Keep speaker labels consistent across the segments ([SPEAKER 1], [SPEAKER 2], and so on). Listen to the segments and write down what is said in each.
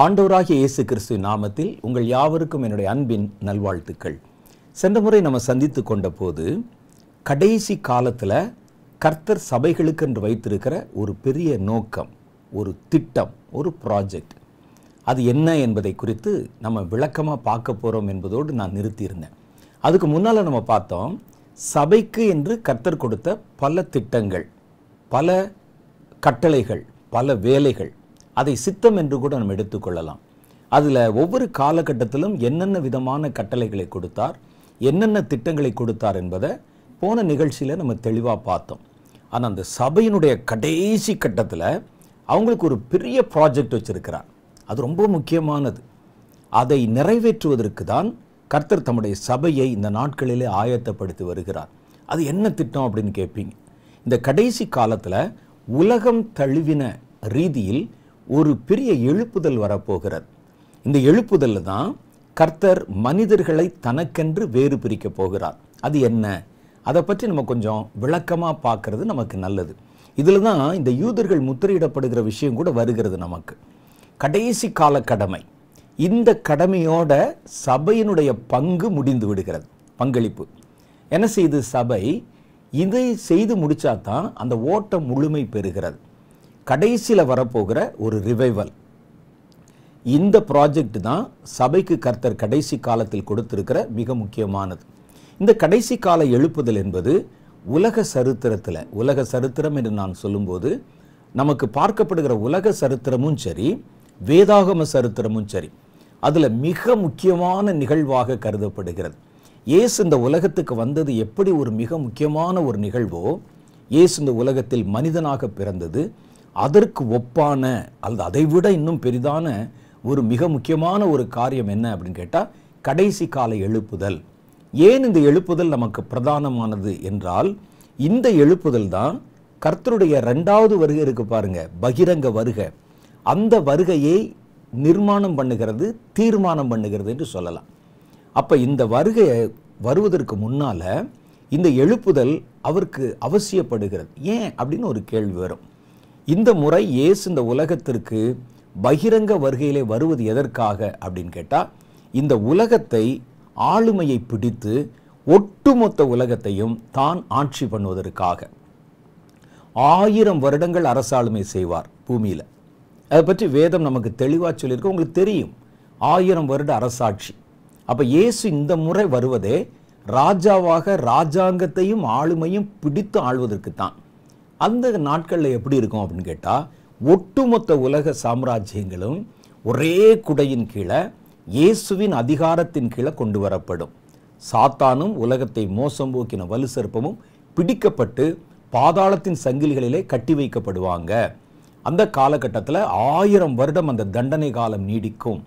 [SPEAKER 1] ஆண்டோராகிய இயேசு கிறிஸ்து நாமத்தில் உங்கள் யாவருக்கும் என்னுடைய அன்பின் நல்வாழ்த்துக்கள் சென்ற முறை நம்ம சந்தித்து கொண்ட போது கடைசி காலத்தில் கர்த்தர் சபைகளுக்கு என்று வைத்திருக்கிற ஒரு பெரிய நோக்கம் ஒரு திட்டம் ஒரு ப்ராஜெக்ட் அது என்ன என்பதை குறித்து நம்ம விளக்கமாக பார்க்க போகிறோம் என்பதோடு நான் நிறுத்தியிருந்தேன் அதுக்கு முன்னால் நம்ம பார்த்தோம் சபைக்கு என்று கர்த்தர் கொடுத்த பல திட்டங்கள் பல கட்டளைகள் பல வேலைகள் அதை சித்தம் என்று கூட நம்ம எடுத்துக்கொள்ளலாம் அதில் ஒவ்வொரு காலகட்டத்திலும் என்னென்ன விதமான கட்டளைகளை கொடுத்தார் என்னென்ன திட்டங்களை கொடுத்தார் என்பதை போன நிகழ்ச்சியில் நம்ம தெளிவாக பார்த்தோம் ஆனால் அந்த சபையினுடைய கடைசி கட்டத்தில் அவங்களுக்கு ஒரு பெரிய ப்ராஜெக்ட் வச்சுருக்கிறார் அது ரொம்ப முக்கியமானது அதை நிறைவேற்றுவதற்கு தான் கர்த்தர் தம்முடைய சபையை இந்த நாட்களிலே ஆயத்தப்படுத்தி வருகிறார் அது என்ன திட்டம் அப்படின்னு கேட்பீங்க இந்த கடைசி காலத்தில் உலகம் தழுவின ரீதியில் ஒரு பெரிய எழுப்புதல் வரப்போகிறது இந்த எழுப்புதலில் தான் கர்த்தர் மனிதர்களை தனக்கென்று வேறு பிரிக்கப் போகிறார் அது என்ன அதை பற்றி நம்ம கொஞ்சம் விளக்கமாக பார்க்குறது நமக்கு நல்லது இதில் தான் இந்த யூதர்கள் முத்திரையிடப்படுகிற விஷயம் கூட வருகிறது நமக்கு கடைசி கால கடமை இந்த கடமையோட சபையினுடைய பங்கு முடிந்து விடுகிறது பங்களிப்பு என்ன செய்து சபை இதை செய்து முடித்தா தான் அந்த ஓட்டம் முழுமை பெறுகிறது கடைசியில் வரப்போகிற ஒரு ரிவைவல் இந்த ப்ராஜெக்ட் தான் சபைக்கு கர்த்தர் கடைசி காலத்தில் கொடுத்திருக்கிற மிக முக்கியமானது இந்த கடைசி கால எழுப்புதல் என்பது உலக சரித்திரத்தில் உலக சரித்திரம் என்று நான் சொல்லும்போது நமக்கு பார்க்கப்படுகிற உலக சரித்திரமும் சரி வேதாகம சரித்திரமும் சரி அதில் மிக முக்கியமான நிகழ்வாக கருதப்படுகிறது ஏசு இந்த உலகத்துக்கு வந்தது எப்படி ஒரு மிக முக்கியமான ஒரு நிகழ்வோ ஏசு இந்த உலகத்தில் மனிதனாக பிறந்தது அதற்கு ஒப்பான அல்லது அதைவிட இன்னும் பெரிதான ஒரு மிக முக்கியமான ஒரு காரியம் என்ன அப்படின்னு கேட்டால் கடைசி காலை எழுப்புதல் ஏன் இந்த எழுப்புதல் நமக்கு பிரதானமானது என்றால் இந்த எழுப்புதல் தான் கர்த்தருடைய ரெண்டாவது வருகை இருக்கு பாருங்க பகிரங்க வருகை அந்த வருகையை நிர்மாணம் பண்ணுகிறது தீர்மானம் பண்ணுகிறது என்று சொல்லலாம் அப்போ இந்த வருகையை வருவதற்கு முன்னால் இந்த எழுப்புதல் அவருக்கு அவசியப்படுகிறது ஏன் அப்படின்னு ஒரு கேள்வி வரும் இந்த முறை இயேசு இந்த உலகத்திற்கு பகிரங்க வருகையிலே வருவது எதற்காக அப்படின்னு கேட்டால் இந்த உலகத்தை ஆளுமையை பிடித்து ஒட்டுமொத்த உலகத்தையும் தான் ஆட்சி பண்ணுவதற்காக ஆயிரம் வருடங்கள் அரசாளுமை செய்வார் பூமியில் அதை பற்றி வேதம் நமக்கு தெளிவாக சொல்லியிருக்கு உங்களுக்கு தெரியும் ஆயிரம் வருட அரசாட்சி அப்போ இயேசு இந்த முறை வருவதே ராஜாவாக ராஜாங்கத்தையும் ஆளுமையும் பிடித்து ஆள்வதற்கு தான் அந்த நாட்களில் எப்படி இருக்கும் அப்படின்னு கேட்டால் ஒட்டுமொத்த உலக சாம்ராஜ்யங்களும் ஒரே குடையின் கீழே இயேசுவின் அதிகாரத்தின் கீழே கொண்டு வரப்படும் சாத்தானும் உலகத்தை மோசம் போக்கின வலு சிறப்பமும் பிடிக்கப்பட்டு பாதாளத்தின் சங்கிலிகளிலே கட்டி வைக்கப்படுவாங்க அந்த காலகட்டத்தில் ஆயிரம் வருடம் அந்த தண்டனை காலம் நீடிக்கும்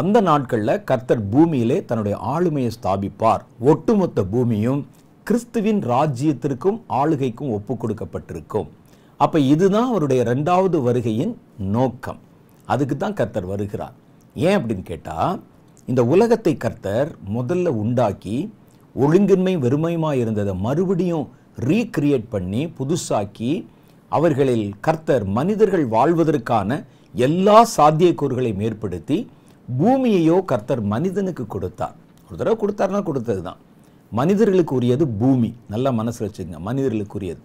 [SPEAKER 1] அந்த நாட்களில் கர்த்தர் பூமியிலே தன்னுடைய ஆளுமையை ஸ்தாபிப்பார் ஒட்டுமொத்த பூமியும் கிறிஸ்துவின் ராஜ்யத்திற்கும் ஆளுகைக்கும் ஒப்பு கொடுக்கப்பட்டிருக்கும் அப்போ இதுதான் அவருடைய ரெண்டாவது வருகையின் நோக்கம் அதுக்கு தான் கர்த்தர் வருகிறார் ஏன் அப்படின்னு கேட்டால் இந்த உலகத்தை கர்த்தர் முதல்ல உண்டாக்கி ஒழுங்கின்மை வெறுமையுமாக இருந்ததை மறுபடியும் ரீக்ரியேட் பண்ணி புதுசாக்கி அவர்களில் கர்த்தர் மனிதர்கள் வாழ்வதற்கான எல்லா சாத்தியக்கூறுகளையும் ஏற்படுத்தி பூமியையோ கர்த்தர் மனிதனுக்கு கொடுத்தார் ஒரு தடவை கொடுத்தாருன்னா கொடுத்தது தான் மனிதர்களுக்கு உரியது பூமி நல்லா மனசில் வச்சுக்கோங்க மனிதர்களுக்கு உரியது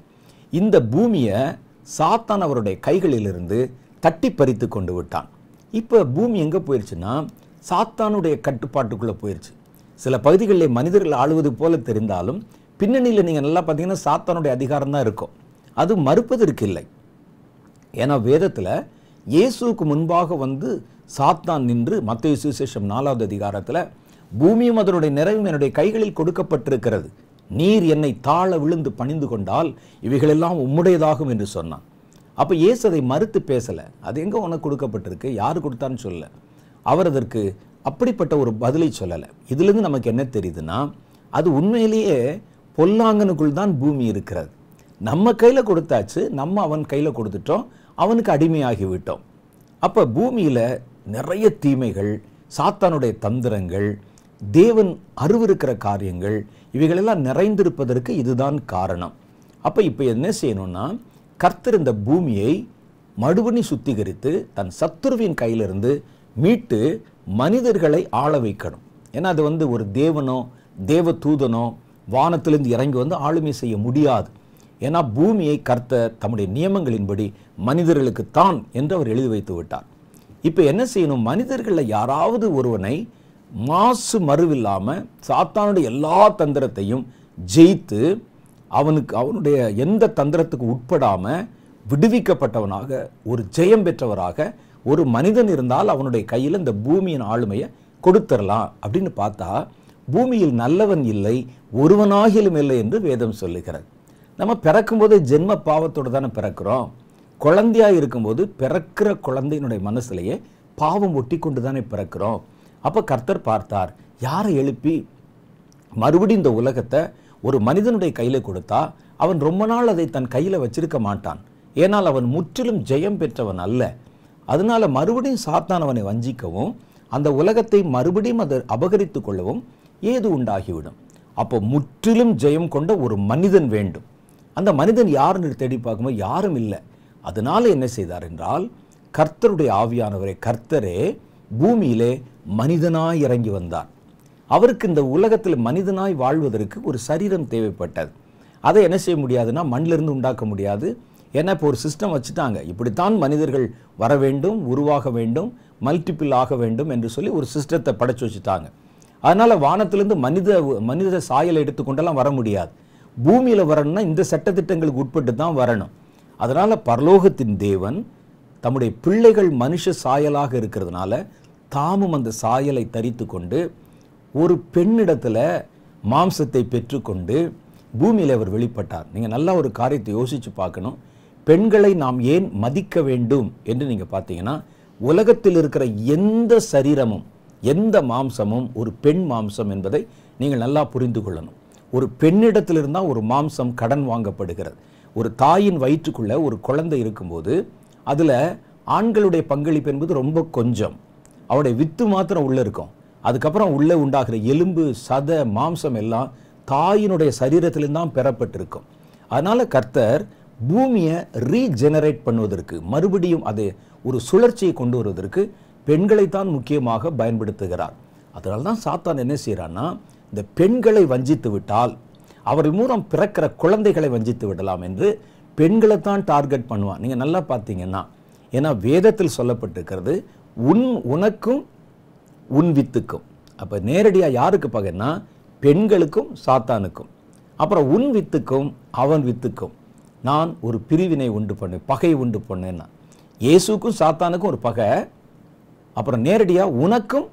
[SPEAKER 1] இந்த பூமியை சாத்தான் அவருடைய கைகளிலிருந்து தட்டி பறித்து கொண்டு விட்டான் இப்போ பூமி எங்கே போயிடுச்சுன்னா சாத்தானுடைய கட்டுப்பாட்டுக்குள்ளே போயிடுச்சு சில பகுதிகளில் மனிதர்கள் ஆளுவது போல தெரிந்தாலும் பின்னணியில் நீங்கள் நல்லா பார்த்தீங்கன்னா சாத்தானுடைய அதிகாரம் தான் இருக்கும் அது மறுப்பதற்கு இல்லை ஏன்னா வேதத்தில் இயேசுக்கு முன்பாக வந்து சாத்தான் நின்று மத்திய சுசேஷம் நாலாவது அதிகாரத்தில் பூமியும் அதனுடைய நிறைவும் என்னுடைய கைகளில் கொடுக்கப்பட்டிருக்கிறது நீர் என்னை தாழ விழுந்து பணிந்து கொண்டால் இவைகளெல்லாம் உம்முடையதாகும் என்று சொன்னான் அப்போ ஏசு அதை மறுத்து பேசலை அது எங்கே உனக்கு கொடுக்கப்பட்டிருக்கு யார் கொடுத்தான்னு சொல்லலை அவர் அதற்கு அப்படிப்பட்ட ஒரு பதிலை சொல்லலை இதுலேருந்து நமக்கு என்ன தெரியுதுன்னா அது உண்மையிலேயே பொல்லாங்கனுக்குள் தான் பூமி இருக்கிறது நம்ம கையில் கொடுத்தாச்சு நம்ம அவன் கையில் கொடுத்துட்டோம் அவனுக்கு அடிமையாகி விட்டோம் அப்போ பூமியில் நிறைய தீமைகள் சாத்தானுடைய தந்திரங்கள் தேவன் அருவிருக்கிற காரியங்கள் இவைகளெல்லாம் நிறைந்திருப்பதற்கு இதுதான் காரணம் அப்போ இப்போ என்ன செய்யணும்னா கர்த்தர் இந்த பூமியை மடுபணி சுத்திகரித்து தன் சத்துருவின் கையிலிருந்து மீட்டு மனிதர்களை ஆள வைக்கணும் ஏன்னா அது வந்து ஒரு தேவனோ தேவ தூதனோ வானத்திலிருந்து இறங்கி வந்து ஆளுமை செய்ய முடியாது ஏன்னா பூமியை கர்த்த தம்முடைய நியமங்களின்படி மனிதர்களுக்கு தான் என்று அவர் எழுதி வைத்து விட்டார் இப்போ என்ன செய்யணும் மனிதர்களில் யாராவது ஒருவனை மாசு மறுவில்லாமல் சாத்தானுடைய எல்லா தந்திரத்தையும் ஜெயித்து அவனுக்கு அவனுடைய எந்த தந்திரத்துக்கு உட்படாமல் விடுவிக்கப்பட்டவனாக ஒரு ஜெயம் பெற்றவராக ஒரு மனிதன் இருந்தால் அவனுடைய கையில் இந்த பூமியின் ஆளுமையை கொடுத்துடலாம் அப்படின்னு பார்த்தா பூமியில் நல்லவன் இல்லை ஒருவனாகிலும் இல்லை என்று வேதம் சொல்லுகிறது நம்ம பிறக்கும்போதே ஜென்ம பாவத்தோடு தானே பிறக்கிறோம் குழந்தையாக இருக்கும்போது பிறக்கிற குழந்தையினுடைய மனசுலேயே பாவம் ஒட்டி கொண்டு தானே பிறக்கிறோம் அப்போ கர்த்தர் பார்த்தார் யாரை எழுப்பி மறுபடியும் இந்த உலகத்தை ஒரு மனிதனுடைய கையில் கொடுத்தா அவன் ரொம்ப நாள் அதை தன் கையில் வச்சிருக்க மாட்டான் ஏனால் அவன் முற்றிலும் ஜெயம் பெற்றவன் அல்ல அதனால் மறுபடியும் சாத்தான் அவனை வஞ்சிக்கவும் அந்த உலகத்தை மறுபடியும் அதை அபகரித்து கொள்ளவும் ஏது உண்டாகிவிடும் அப்போ முற்றிலும் ஜெயம் கொண்ட ஒரு மனிதன் வேண்டும் அந்த மனிதன் யாருன்னு தேடி பார்க்கும்போது யாரும் இல்லை அதனால் என்ன செய்தார் என்றால் கர்த்தருடைய ஆவியானவரை கர்த்தரே பூமியிலே மனிதனாய் இறங்கி வந்தார் அவருக்கு இந்த உலகத்தில் மனிதனாய் வாழ்வதற்கு ஒரு சரீரம் தேவைப்பட்டது அதை என்ன செய்ய முடியாதுன்னா மண்ணிலிருந்து உண்டாக்க முடியாது ஏன்னா இப்போ ஒரு சிஸ்டம் வச்சுட்டாங்க இப்படித்தான் மனிதர்கள் வர வேண்டும் உருவாக வேண்டும் மல்டிபிள் ஆக வேண்டும் என்று சொல்லி ஒரு சிஸ்டத்தை படைச்சி வச்சுட்டாங்க அதனால் வானத்திலேருந்து மனித மனித சாயலை எடுத்துக்கொண்டெல்லாம் வர முடியாது பூமியில் வரணும்னா இந்த சட்டத்திட்டங்களுக்கு உட்பட்டு தான் வரணும் அதனால் பரலோகத்தின் தேவன் தம்முடைய பிள்ளைகள் மனுஷ சாயலாக இருக்கிறதுனால தாமும் அந்த சாயலை தரித்து கொண்டு ஒரு பெண்ணிடத்தில் மாம்சத்தை பெற்றுக்கொண்டு பூமியில் அவர் வெளிப்பட்டார் நீங்கள் நல்லா ஒரு காரியத்தை யோசித்து பார்க்கணும் பெண்களை நாம் ஏன் மதிக்க வேண்டும் என்று நீங்கள் பார்த்தீங்கன்னா உலகத்தில் இருக்கிற எந்த சரீரமும் எந்த மாம்சமும் ஒரு பெண் மாம்சம் என்பதை நீங்கள் நல்லா புரிந்து கொள்ளணும் ஒரு பெண்ணிடத்திலிருந்தால் ஒரு மாம்சம் கடன் வாங்கப்படுகிறது ஒரு தாயின் வயிற்றுக்குள்ளே ஒரு குழந்தை இருக்கும்போது அதில் ஆண்களுடைய பங்களிப்பு என்பது ரொம்ப கொஞ்சம் அவருடைய வித்து மாத்திரம் உள்ளே இருக்கும் அதுக்கப்புறம் உள்ளே உண்டாகிற எலும்பு சத மாம்சம் எல்லாம் தாயினுடைய சரீரத்திலிருந்து தான் பெறப்பட்டிருக்கும் அதனால் கர்த்தர் பூமியை ரீஜெனரேட் பண்ணுவதற்கு மறுபடியும் அது ஒரு சுழற்சியை கொண்டு வருவதற்கு பெண்களைத்தான் முக்கியமாக பயன்படுத்துகிறார் அதனால தான் சாத்தான் என்ன செய்கிறான்னா இந்த பெண்களை வஞ்சித்து விட்டால் அவர்கள் மூலம் பிறக்கிற குழந்தைகளை வஞ்சித்து விடலாம் என்று பெண்களைத்தான் டார்கெட் பண்ணுவான் நீங்கள் நல்லா பார்த்தீங்கன்னா ஏன்னா வேதத்தில் சொல்லப்பட்டிருக்கிறது உன் உனக்கும் உன் வித்துக்கும் அப்போ நேரடியாக யாருக்கு பகைன்னா பெண்களுக்கும் சாத்தானுக்கும் அப்புறம் உன் வித்துக்கும் அவன் வித்துக்கும் நான் ஒரு பிரிவினை உண்டு பண்ணேன் பகை உண்டு பண்ணேன்னா இயேசுக்கும் சாத்தானுக்கும் ஒரு பகை அப்புறம் நேரடியாக உனக்கும்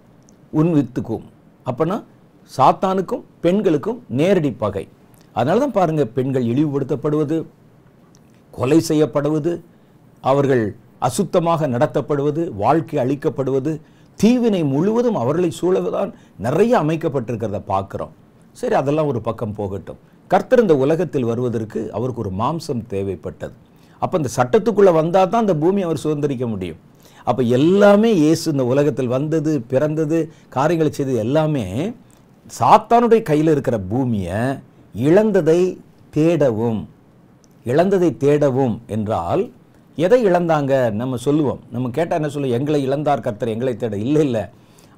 [SPEAKER 1] உன் வித்துக்கும் அப்போனா சாத்தானுக்கும் பெண்களுக்கும் நேரடி பகை அதனால தான் பாருங்கள் பெண்கள் இழிவுபடுத்தப்படுவது கொலை செய்யப்படுவது அவர்கள் அசுத்தமாக நடத்தப்படுவது வாழ்க்கை அளிக்கப்படுவது தீவினை முழுவதும் அவர்களை சூழதான் நிறைய அமைக்கப்பட்டிருக்கிறத பார்க்குறோம் சரி அதெல்லாம் ஒரு பக்கம் போகட்டும் கர்த்தர் இந்த உலகத்தில் வருவதற்கு அவருக்கு ஒரு மாம்சம் தேவைப்பட்டது அப்போ இந்த சட்டத்துக்குள்ளே வந்தால் தான் அந்த பூமி அவர் சுதந்திரிக்க முடியும் அப்போ எல்லாமே இயேசு இந்த உலகத்தில் வந்தது பிறந்தது காரியங்களை செய்தது எல்லாமே சாத்தானுடைய கையில் இருக்கிற பூமியை இழந்ததை தேடவும் இழந்ததை தேடவும் என்றால் எதை இழந்தாங்க நம்ம சொல்லுவோம் நம்ம கேட்டால் என்ன சொல்லுவோம் எங்களை இழந்தார் கர்த்தர் எங்களை தேட இல்லை இல்லை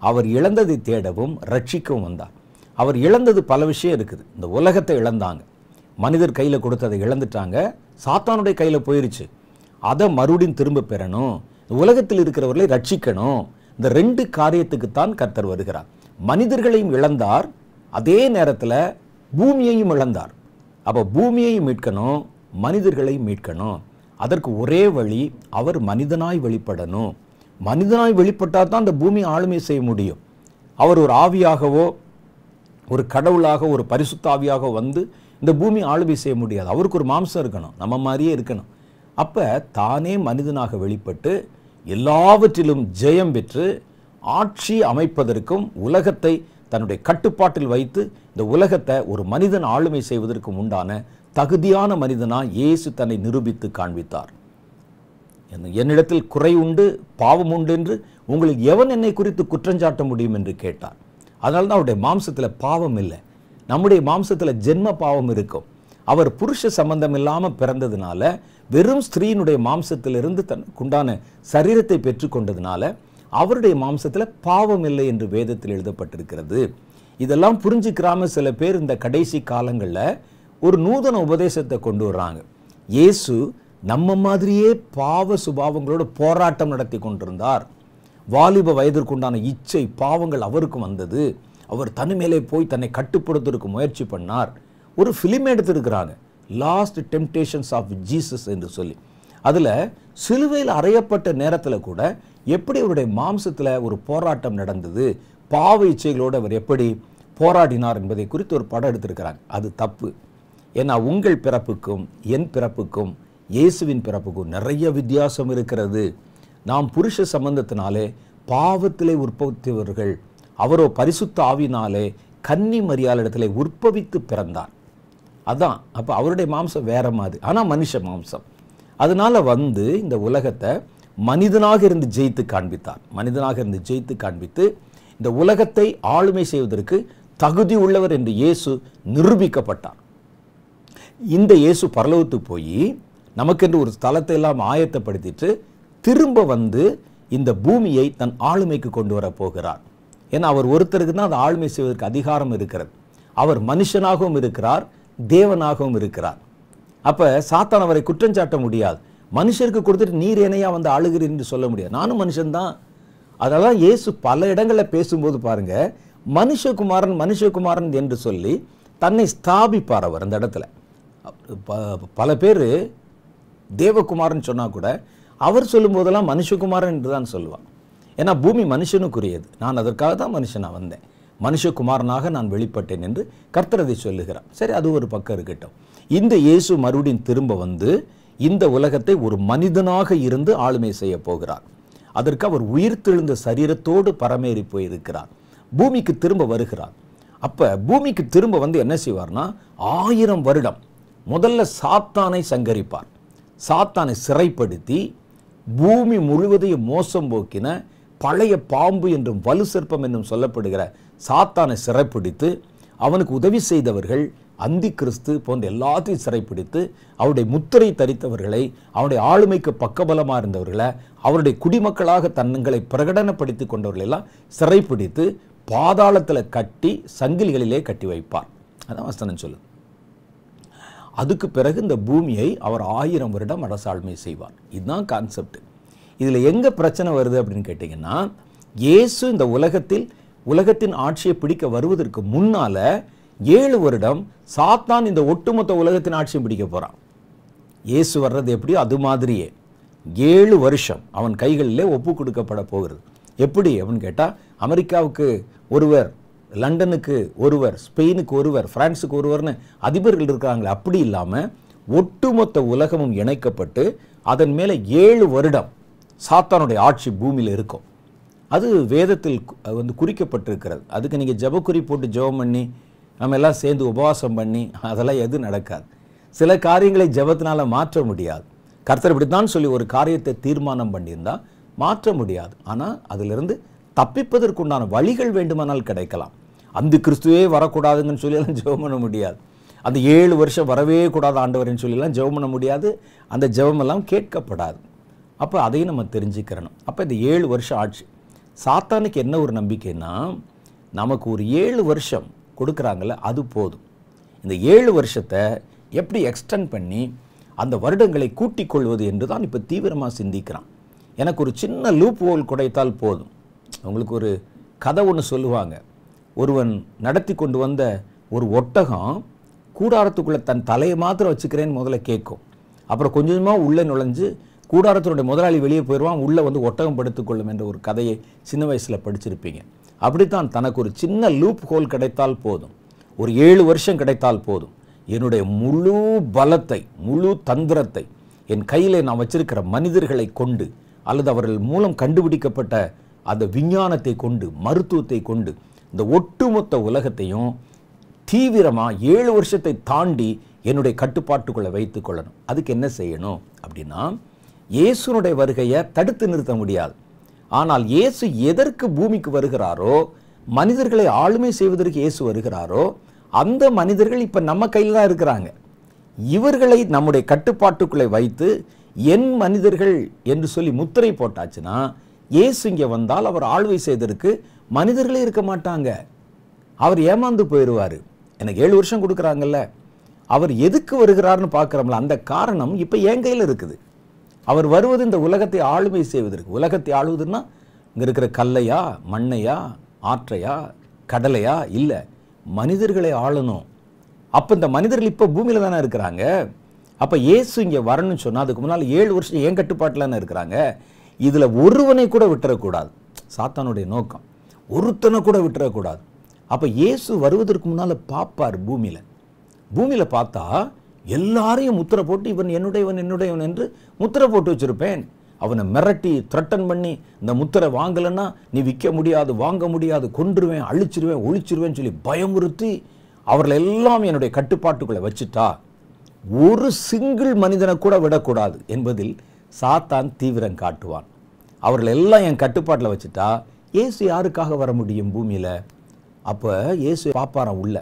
[SPEAKER 1] அவர் இழந்ததை தேடவும் ரட்சிக்கவும் வந்தார் அவர் இழந்தது பல விஷயம் இருக்குது இந்த உலகத்தை இழந்தாங்க மனிதர் கையில் கொடுத்ததை இழந்துட்டாங்க சாத்தானுடைய கையில் போயிருச்சு அதை மறுபடியும் திரும்ப பெறணும் உலகத்தில் இருக்கிறவர்களை ரட்சிக்கணும் இந்த ரெண்டு காரியத்துக்கு தான் கர்த்தர் வருகிறார் மனிதர்களையும் இழந்தார் அதே நேரத்தில் பூமியையும் இழந்தார் அப்போ பூமியையும் மீட்கணும் மனிதர்களையும் மீட்கணும் அதற்கு ஒரே வழி அவர் மனிதனாய் வெளிப்படணும் மனிதனாய் வெளிப்பட்டால் தான் அந்த பூமி ஆளுமை செய்ய முடியும் அவர் ஒரு ஆவியாகவோ ஒரு கடவுளாக ஒரு பரிசுத்த ஆவியாக வந்து இந்த பூமி ஆளுமை செய்ய முடியாது அவருக்கு ஒரு மாம்சம் இருக்கணும் நம்ம மாதிரியே இருக்கணும் அப்போ தானே மனிதனாக வெளிப்பட்டு எல்லாவற்றிலும் ஜெயம் பெற்று ஆட்சி அமைப்பதற்கும் உலகத்தை தன்னுடைய கட்டுப்பாட்டில் வைத்து இந்த உலகத்தை ஒரு மனிதன் ஆளுமை செய்வதற்கும் உண்டான தகுதியான மனிதனாக இயேசு தன்னை நிரூபித்து காண்பித்தார் என்னிடத்தில் குறை உண்டு பாவம் உண்டு என்று உங்களுக்கு எவன் என்னை குறித்து குற்றஞ்சாட்ட முடியும் என்று கேட்டார் அதனால தான் அவருடைய மாம்சத்தில் பாவம் இல்லை நம்முடைய மாம்சத்தில் ஜென்ம பாவம் இருக்கும் அவர் புருஷ சம்பந்தம் இல்லாமல் பிறந்ததுனால வெறும் ஸ்திரீனுடைய மாம்சத்திலிருந்து தனக்குண்டான சரீரத்தை பெற்றுக்கொண்டதுனால அவருடைய மாம்சத்தில் பாவம் இல்லை என்று வேதத்தில் எழுதப்பட்டிருக்கிறது இதெல்லாம் புரிஞ்சுக்கிறாம சில பேர் இந்த கடைசி காலங்களில் ஒரு நூதன உபதேசத்தை கொண்டு வர்றாங்க இயேசு நம்ம மாதிரியே பாவ சுபாவங்களோட போராட்டம் நடத்தி கொண்டிருந்தார் வாலிப வயதிற்குண்டான இச்சை பாவங்கள் அவருக்கு வந்தது அவர் தனிமேலே போய் தன்னை கட்டுப்படுத்துறதுக்கு முயற்சி பண்ணார் ஒரு ஃபிலிம் எடுத்திருக்கிறாங்க லாஸ்ட் டெம்டேஷன்ஸ் ஆஃப் ஜீசஸ் என்று சொல்லி அதில் சிலுவையில் அறையப்பட்ட நேரத்தில் கூட எப்படி அவருடைய மாம்சத்தில் ஒரு போராட்டம் நடந்தது பாவ இச்சைகளோடு அவர் எப்படி போராடினார் என்பதை குறித்து ஒரு படம் எடுத்திருக்கிறாங்க அது தப்பு ஏன்னா உங்கள் பிறப்புக்கும் என் பிறப்புக்கும் இயேசுவின் பிறப்புக்கும் நிறைய வித்தியாசம் இருக்கிறது நாம் புருஷ சம்பந்தத்தினாலே பாவத்திலே உற்பத்தியவர்கள் அவரோ பரிசுத்த ஆவினாலே கன்னி மரியாதை இடத்துல உற்பவித்து பிறந்தார் அதான் அப்போ அவருடைய மாம்சம் வேற மாதிரி ஆனால் மனுஷ மாம்சம் அதனால் வந்து இந்த உலகத்தை மனிதனாக இருந்து ஜெயித்து காண்பித்தார் மனிதனாக இருந்து ஜெயித்து காண்பித்து இந்த உலகத்தை ஆளுமை செய்வதற்கு தகுதி உள்ளவர் என்று இயேசு நிரூபிக்கப்பட்டார் இந்த இயேசு பரலோகத்துக்கு போய் நமக்கென்று ஒரு ஸ்தலத்தை எல்லாம் ஆயத்தப்படுத்திட்டு திரும்ப வந்து இந்த பூமியை தன் ஆளுமைக்கு கொண்டு வர போகிறார் ஏன்னா அவர் ஒருத்தருக்கு தான் அந்த ஆளுமை செய்வதற்கு அதிகாரம் இருக்கிறது அவர் மனுஷனாகவும் இருக்கிறார் தேவனாகவும் இருக்கிறார் அப்போ சாத்தான் அவரை குற்றஞ்சாட்ட முடியாது மனுஷருக்கு கொடுத்துட்டு நீர் ஏனையா வந்து ஆளுகிறீர் என்று சொல்ல முடியாது நானும் மனுஷன்தான் அதனால இயேசு பல இடங்களில் பேசும்போது பாருங்கள் மனுஷகுமாரன் மனுஷகுமாரன் என்று சொல்லி தன்னை ஸ்தாபிப்பார் அவர் அந்த இடத்துல பல பேர் தேவகுமார்னு சொன்னால் கூட அவர் சொல்லும்போதெல்லாம் மனுஷகுமாரன் என்று தான் சொல்லுவான் ஏன்னா பூமி மனுஷனுக்குரியது நான் அதற்காக தான் மனுஷனாக வந்தேன் மனுஷகுமாரனாக நான் வெளிப்பட்டேன் என்று கர்த்தரதை சொல்லுகிறான் சரி அது ஒரு பக்கம் இருக்கட்டும் இந்த இயேசு மறுபடியும் திரும்ப வந்து இந்த உலகத்தை ஒரு மனிதனாக இருந்து ஆளுமை செய்ய போகிறார் அதற்கு அவர் உயிர் தெழுந்த சரீரத்தோடு பரமேறி போயிருக்கிறார் பூமிக்கு திரும்ப வருகிறார் அப்போ பூமிக்கு திரும்ப வந்து என்ன செய்வார்னா ஆயிரம் வருடம் முதல்ல சாத்தானை சங்கரிப்பார் சாத்தானை சிறைப்படுத்தி பூமி முழுவதையும் மோசம் போக்கின பழைய பாம்பு என்றும் வலு சிற்பம் என்றும் சொல்லப்படுகிற சாத்தானை சிறைப்பிடித்து அவனுக்கு உதவி செய்தவர்கள் அந்தி கிறிஸ்து போன்ற எல்லாத்தையும் சிறைப்பிடித்து அவருடைய முத்திரை தரித்தவர்களை அவருடைய ஆளுமைக்கு பக்கபலமாக இருந்தவர்களை அவருடைய குடிமக்களாக தன்னங்களை பிரகடனப்படுத்தி கொண்டவர்களெல்லாம் சிறைப்பிடித்து பாதாளத்தில் கட்டி சங்கிலிகளிலே கட்டி வைப்பார் அதான் வசனம் சொல்லுது அதுக்கு பிறகு இந்த பூமியை அவர் ஆயிரம் வருடம் அரசாழ்மை செய்வார் இதுதான் கான்செப்ட் இதில் எங்கே பிரச்சனை வருது அப்படின்னு கேட்டிங்கன்னா இயேசு இந்த உலகத்தில் உலகத்தின் ஆட்சியை பிடிக்க வருவதற்கு முன்னால் ஏழு வருடம் சாத்தான் இந்த ஒட்டுமொத்த உலகத்தின் ஆட்சியை பிடிக்க போகிறான் இயேசு வர்றது எப்படியோ அது மாதிரியே ஏழு வருஷம் அவன் கைகளிலே ஒப்பு கொடுக்கப்பட போகிறது எப்படி அப்படின்னு கேட்டால் அமெரிக்காவுக்கு ஒருவர் லண்டனுக்கு ஒருவர் ஸ்பெயினுக்கு ஒருவர் பிரான்ஸுக்கு ஒருவர்னு அதிபர்கள் இருக்கிறாங்களே அப்படி இல்லாமல் ஒட்டுமொத்த உலகமும் இணைக்கப்பட்டு அதன் மேலே ஏழு வருடம் சாத்தானுடைய ஆட்சி பூமியில் இருக்கும் அது வேதத்தில் வந்து குறிக்கப்பட்டிருக்கிறது அதுக்கு நீங்கள் ஜபக்குறி போட்டு ஜெபம் பண்ணி நம்ம எல்லாம் சேர்ந்து உபவாசம் பண்ணி அதெல்லாம் எதுவும் நடக்காது சில காரியங்களை ஜபத்தினால் மாற்ற முடியாது கர்த்தர் இப்படி தான் சொல்லி ஒரு காரியத்தை தீர்மானம் பண்ணியிருந்தால் மாற்ற முடியாது ஆனால் அதிலிருந்து தப்பிப்பதற்குண்டான வழிகள் வேண்டுமானால் கிடைக்கலாம் அந்த கிறிஸ்துவே வரக்கூடாதுங்கன்னு சொல்லியெல்லாம் ஜெபம் பண்ண முடியாது அந்த ஏழு வருஷம் வரவே கூடாது ஆண்டவர்னு சொல்லிலாம் ஜெபம் பண்ண முடியாது அந்த ஜெபமெல்லாம் கேட்கப்படாது அப்போ அதையும் நம்ம தெரிஞ்சுக்கிறணும் அப்போ இந்த ஏழு வருஷம் ஆட்சி சாத்தானுக்கு என்ன ஒரு நம்பிக்கைன்னா நமக்கு ஒரு ஏழு வருஷம் கொடுக்குறாங்கள அது போதும் இந்த ஏழு வருஷத்தை எப்படி எக்ஸ்டெண்ட் பண்ணி அந்த வருடங்களை கூட்டிக் கொள்வது என்று தான் இப்போ தீவிரமாக சிந்திக்கிறான் எனக்கு ஒரு சின்ன லூப் ஹோல் குடைத்தால் போதும் உங்களுக்கு ஒரு கதை ஒன்று சொல்லுவாங்க ஒருவன் நடத்தி கொண்டு வந்த ஒரு ஒட்டகம் கூடாரத்துக்குள்ளே தன் தலையை மாத்திரம் வச்சுக்கிறேன்னு முதல்ல கேட்கும் அப்புறம் கொஞ்சமாக உள்ளே நுழைஞ்சு கூடாரத்தினுடைய முதலாளி வெளியே போயிடுவான் உள்ளே வந்து ஒட்டகம் படுத்துக்கொள்ளும் என்ற ஒரு கதையை சின்ன வயசில் படிச்சிருப்பீங்க அப்படித்தான் தனக்கு ஒரு சின்ன லூப் ஹோல் கிடைத்தால் போதும் ஒரு ஏழு வருஷம் கிடைத்தால் போதும் என்னுடைய முழு பலத்தை முழு தந்திரத்தை என் கையில் நான் வச்சிருக்கிற மனிதர்களை கொண்டு அல்லது அவர்கள் மூலம் கண்டுபிடிக்கப்பட்ட அந்த விஞ்ஞானத்தை கொண்டு மருத்துவத்தை கொண்டு இந்த ஒட்டுமொத்த உலகத்தையும் தீவிரமாக ஏழு வருஷத்தை தாண்டி என்னுடைய கட்டுப்பாட்டுக்குள்ளே வைத்து கொள்ளணும் அதுக்கு என்ன செய்யணும் அப்படின்னா இயேசுனுடைய வருகையை தடுத்து நிறுத்த முடியாது ஆனால் இயேசு எதற்கு பூமிக்கு வருகிறாரோ மனிதர்களை ஆளுமை செய்வதற்கு இயேசு வருகிறாரோ அந்த மனிதர்கள் இப்போ நம்ம கையில் தான் இருக்கிறாங்க இவர்களை நம்முடைய கட்டுப்பாட்டுக்குள்ளே வைத்து என் மனிதர்கள் என்று சொல்லி முத்திரை போட்டாச்சுன்னா இயேசு இங்கே வந்தால் அவர் ஆளுமை செய்ததற்கு மனிதர்களே இருக்க மாட்டாங்க அவர் ஏமாந்து போயிடுவார் எனக்கு ஏழு வருஷம் கொடுக்குறாங்கல்ல அவர் எதுக்கு வருகிறார்னு பார்க்குறோம்ல அந்த காரணம் இப்போ என் கையில் இருக்குது அவர் வருவது இந்த உலகத்தை ஆளுமை செய்வதற்கு உலகத்தை ஆளுவதுன்னா இங்கே இருக்கிற கல்லையா மண்ணையா ஆற்றையா கடலையா இல்லை மனிதர்களை ஆளணும் அப்போ இந்த மனிதர்கள் இப்போ பூமியில் தானே இருக்கிறாங்க அப்போ இயேசு இங்கே வரணும்னு சொன்னால் அதுக்கு முன்னால் ஏழு வருஷம் ஏன் கட்டுப்பாட்டில் தானே இருக்கிறாங்க இதில் ஒருவனை கூட விட்டுறக்கூடாது சாத்தானுடைய நோக்கம் ஒருத்தனை கூட விட்டுறக்கூடாது அப்போ இயேசு வருவதற்கு முன்னால் பார்ப்பார் பூமியில் பூமியில் பார்த்தா எல்லாரையும் முத்திரை போட்டு இவன் என்னுடையவன் என்னுடையவன் என்று முத்திரை போட்டு வச்சுருப்பேன் அவனை மிரட்டி த்ரெட்டன் பண்ணி இந்த முத்திரை வாங்கலைன்னா நீ விற்க முடியாது வாங்க முடியாது கொன்றுவேன் அழிச்சிருவேன் ஒழிச்சிருவேன் சொல்லி பயமுறுத்தி அவர்கள் எல்லாம் என்னுடைய கட்டுப்பாட்டுக்குள்ளே வச்சுட்டா ஒரு சிங்கிள் மனிதனை கூட விடக்கூடாது என்பதில் சாத்தான் தீவிரம் காட்டுவான் அவர்கள் எல்லாம் என் கட்டுப்பாட்டில் வச்சுட்டா ஏசு யாருக்காக வர முடியும் பூமியில் அப்போ ஏசு பார்ப்பாராம் உள்ள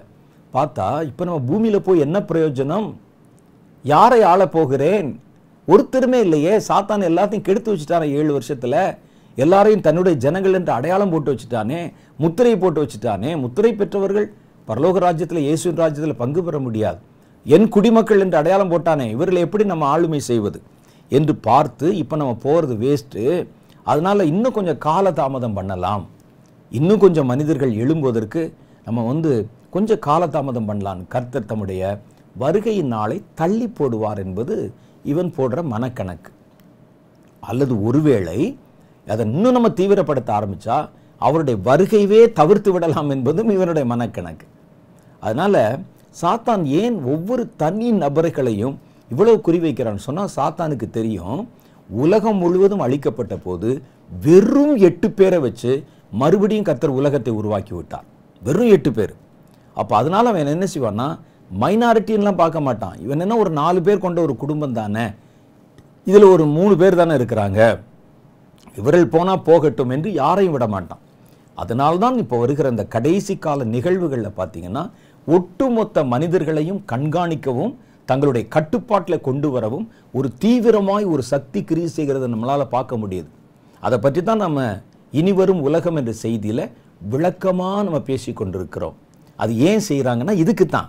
[SPEAKER 1] பார்த்தா இப்போ நம்ம பூமியில் போய் என்ன பிரயோஜனம் யாரை ஆள போகிறேன் ஒருத்தருமே இல்லையே சாத்தான் எல்லாத்தையும் கெடுத்து வச்சுட்டாரன் ஏழு வருஷத்தில் எல்லாரையும் தன்னுடைய ஜனங்கள் என்று அடையாளம் போட்டு வச்சுட்டானே முத்திரை போட்டு வச்சுட்டானே முத்திரை பெற்றவர்கள் பரலோக ராஜ்யத்தில் இயேசு ராஜ்யத்தில் பங்கு பெற முடியாது என் குடிமக்கள் என்று அடையாளம் போட்டானே இவர்களை எப்படி நம்ம ஆளுமை செய்வது என்று பார்த்து இப்போ நம்ம போகிறது வேஸ்ட்டு அதனால் இன்னும் கொஞ்சம் காலதாமதம் பண்ணலாம் இன்னும் கொஞ்சம் மனிதர்கள் எழும்புவதற்கு நம்ம வந்து கொஞ்சம் காலதாமதம் பண்ணலாம் கர்த்தர் தம்முடைய வருகையின் நாளை தள்ளி போடுவார் என்பது இவன் போடுற மனக்கணக்கு அல்லது ஒருவேளை அதை இன்னும் நம்ம தீவிரப்படுத்த ஆரம்பித்தா அவருடைய வருகைவே தவிர்த்து விடலாம் என்பதும் இவனுடைய மனக்கணக்கு அதனால் சாத்தான் ஏன் ஒவ்வொரு தனி நபர்களையும் இவ்வளோ குறிவைக்கிறான்னு சொன்னால் சாத்தானுக்கு தெரியும் உலகம் முழுவதும் அழிக்கப்பட்ட போது வெறும் எட்டு பேரை வச்சு மறுபடியும் கத்தர் உலகத்தை உருவாக்கி விட்டார் வெறும் எட்டு பேர் அப்போ அதனால் அவன் என்ன செய்வான்னா மைனாரிட்டின்லாம் பார்க்க மாட்டான் இவன் என்ன ஒரு நாலு பேர் கொண்ட ஒரு குடும்பம் தானே இதில் ஒரு மூணு பேர் தானே இருக்கிறாங்க இவர்கள் போனால் போகட்டும் என்று யாரையும் விட மாட்டான் அதனால்தான் இப்போ வருகிற அந்த கடைசி கால நிகழ்வுகளில் பார்த்தீங்கன்னா ஒட்டுமொத்த மனிதர்களையும் கண்காணிக்கவும் தங்களுடைய கட்டுப்பாட்டில் கொண்டு வரவும் ஒரு தீவிரமாய் ஒரு சக்தி கிரியை செய்கிறத நம்மளால் பார்க்க முடியுது அதை பற்றி தான் நம்ம இனிவரும் உலகம் என்ற செய்தியில் விளக்கமாக நம்ம பேசி கொண்டிருக்கிறோம் அது ஏன் செய்கிறாங்கன்னா இதுக்கு தான்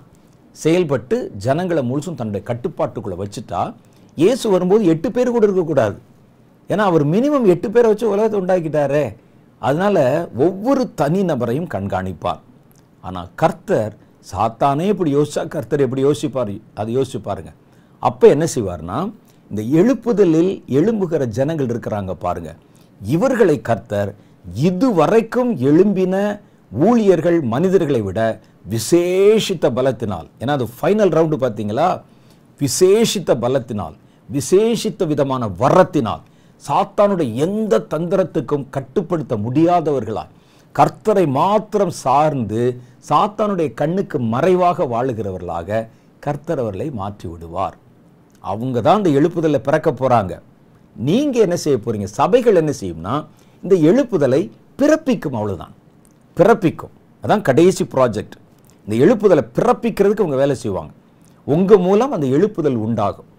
[SPEAKER 1] செயல்பட்டு ஜனங்களை முழுசும் தன்னுடைய கட்டுப்பாட்டுக்குள்ளே வச்சுட்டா இயேசு வரும்போது எட்டு பேர் கூட இருக்கக்கூடாது ஏன்னா அவர் மினிமம் எட்டு பேரை வச்சு உலகத்தை உண்டாக்கிட்டாரே அதனால் ஒவ்வொரு தனி நபரையும் கண்காணிப்பார் ஆனால் கர்த்தர் சாத்தானே இப்படி யோசிச்சா கர்த்தர் எப்படி யோசிப்பார் அது யோசிப்பாருங்க பாருங்கள் அப்போ என்ன செய்வார்னா இந்த எழுப்புதலில் எழும்புகிற ஜனங்கள் இருக்கிறாங்க பாருங்கள் இவர்களை கர்த்தர் இதுவரைக்கும் எழும்பின ஊழியர்கள் மனிதர்களை விட விசேஷித்த பலத்தினால் ஏன்னா அது ஃபைனல் ரவுண்டு பார்த்தீங்களா விசேஷித்த பலத்தினால் விசேஷித்த விதமான வரத்தினால் சாத்தானுடைய எந்த தந்திரத்துக்கும் கட்டுப்படுத்த முடியாதவர்களால் கர்த்தரை மாத்திரம் சார்ந்து சாத்தானுடைய கண்ணுக்கு மறைவாக வாழுகிறவர்களாக கர்த்தர் அவர்களை மாற்றி விடுவார் அவங்க தான் இந்த எழுப்புதலில் பிறக்க போகிறாங்க நீங்கள் என்ன செய்ய போகிறீங்க சபைகள் என்ன செய்யும்னா இந்த எழுப்புதலை பிறப்பிக்கும் அவ்வளோதான் பிறப்பிக்கும் அதான் கடைசி ப்ராஜெக்ட் இந்த எழுப்புதலை பிறப்பிக்கிறதுக்கு அவங்க வேலை செய்வாங்க உங்கள் மூலம் அந்த எழுப்புதல் உண்டாகும்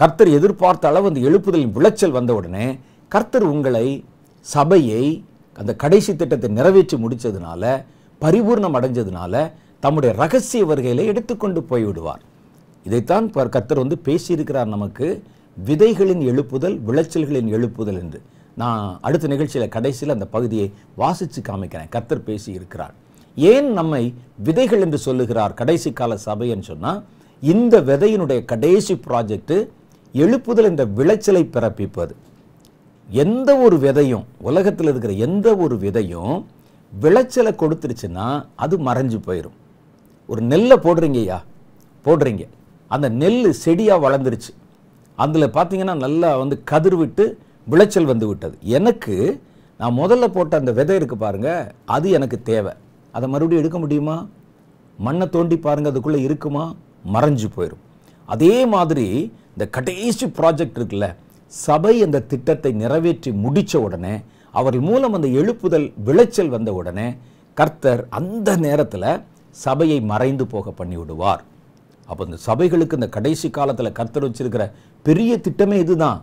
[SPEAKER 1] கர்த்தர் எதிர்பார்த்த அளவு அந்த எழுப்புதலின் விளைச்சல் வந்த உடனே கர்த்தர் உங்களை சபையை அந்த கடைசி திட்டத்தை நிறைவேற்றி முடித்ததுனால பரிபூர்ணம் அடைஞ்சதுனால தம்முடைய ரகசிய வருகையில் எடுத்துக்கொண்டு போய்விடுவார் இதைத்தான் கத்தர் வந்து பேசியிருக்கிறார் நமக்கு விதைகளின் எழுப்புதல் விளைச்சல்களின் எழுப்புதல் என்று நான் அடுத்த நிகழ்ச்சியில் கடைசியில் அந்த பகுதியை வாசித்து காமிக்கிறேன் கத்தர் பேசி இருக்கிறார் ஏன் நம்மை விதைகள் என்று சொல்லுகிறார் கடைசி கால சபைன்னு சொன்னால் இந்த விதையினுடைய கடைசி ப்ராஜெக்ட்டு எழுப்புதல் என்ற விளைச்சலை பிறப்பிப்பது எந்த ஒரு விதையும் உலகத்தில் இருக்கிற எந்த ஒரு விதையும் விளைச்சலை கொடுத்துருச்சுன்னா அது மறைஞ்சு போயிடும் ஒரு நெல்லை போடுறீங்கய்யா போடுறீங்க அந்த நெல் செடியாக வளர்ந்துருச்சு அதில் பார்த்தீங்கன்னா நல்லா வந்து கதிர் விட்டு விளைச்சல் வந்து விட்டது எனக்கு நான் முதல்ல போட்ட அந்த விதை இருக்குது பாருங்கள் அது எனக்கு தேவை அதை மறுபடியும் எடுக்க முடியுமா மண்ணை தோண்டி பாருங்கள் அதுக்குள்ளே இருக்குமா மறைஞ்சு போயிடும் அதே மாதிரி இந்த கடைசி ப்ராஜெக்ட் இருக்குல்ல சபை அந்த திட்டத்தை நிறைவேற்றி முடித்த உடனே அவர்கள் மூலம் அந்த எழுப்புதல் விளைச்சல் வந்த உடனே கர்த்தர் அந்த நேரத்தில் சபையை மறைந்து போக பண்ணி விடுவார் அப்போ இந்த சபைகளுக்கு இந்த கடைசி காலத்தில் கர்த்தர் வச்சிருக்கிற பெரிய திட்டமே இதுதான்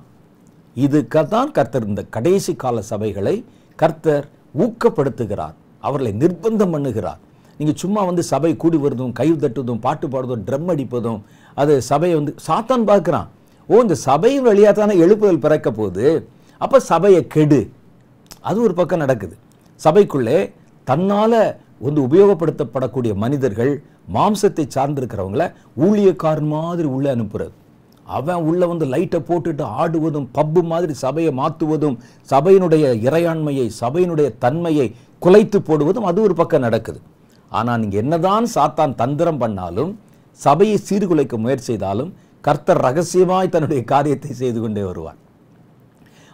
[SPEAKER 1] இதுக்கு தான் கர்த்தர் இந்த கடைசி கால சபைகளை கர்த்தர் ஊக்கப்படுத்துகிறார் அவர்களை நிர்பந்தம் பண்ணுகிறார் நீங்கள் சும்மா வந்து சபை கூடி வருதும் கை தட்டுவதும் பாட்டு பாடுவதும் ட்ரம் அடிப்பதும் அது சபையை வந்து சாத்தான் பார்க்குறான் ஓ இந்த சபையின் வழியாக தானே எழுப்புதல் பிறக்க போகுது அப்போ சபையை கெடு அது ஒரு பக்கம் நடக்குது சபைக்குள்ளே தன்னால் வந்து உபயோகப்படுத்தப்படக்கூடிய மனிதர்கள் மாம்சத்தை சார்ந்திருக்கிறவங்கள ஊழியக்காரன் மாதிரி உள்ளே அனுப்புறது அவன் உள்ளே வந்து லைட்டை போட்டுட்டு ஆடுவதும் பப்பு மாதிரி சபையை மாற்றுவதும் சபையினுடைய இறையாண்மையை சபையினுடைய தன்மையை குலைத்து போடுவதும் அது ஒரு பக்கம் நடக்குது ஆனால் நீங்கள் என்னதான் சாத்தான் தந்திரம் பண்ணாலும் சபையை சீர்குலைக்க முயற்சி செய்தாலும் கர்த்தர் ரகசியமாய் தன்னுடைய காரியத்தை செய்து கொண்டே வருவார்